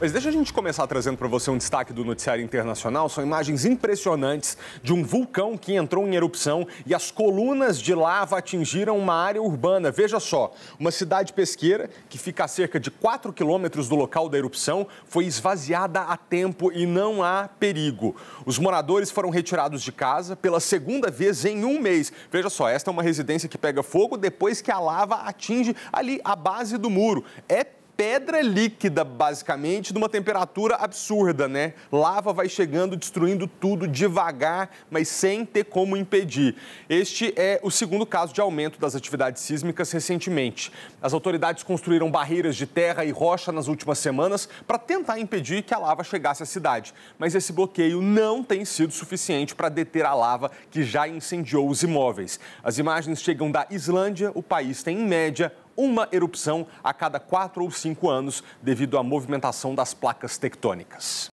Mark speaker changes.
Speaker 1: Mas deixa a gente começar trazendo para você um destaque do noticiário internacional. São imagens impressionantes de um vulcão que entrou em erupção e as colunas de lava atingiram uma área urbana. Veja só, uma cidade pesqueira que fica a cerca de 4 quilômetros do local da erupção foi esvaziada a tempo e não há perigo. Os moradores foram retirados de casa pela segunda vez em um mês. Veja só, esta é uma residência que pega fogo depois que a lava atinge ali a base do muro. É pedra líquida, basicamente, numa temperatura absurda, né? Lava vai chegando, destruindo tudo devagar, mas sem ter como impedir. Este é o segundo caso de aumento das atividades sísmicas recentemente. As autoridades construíram barreiras de terra e rocha nas últimas semanas para tentar impedir que a lava chegasse à cidade. Mas esse bloqueio não tem sido suficiente para deter a lava que já incendiou os imóveis. As imagens chegam da Islândia, o país tem, em média, uma erupção a cada quatro ou cinco anos devido à movimentação das placas tectônicas.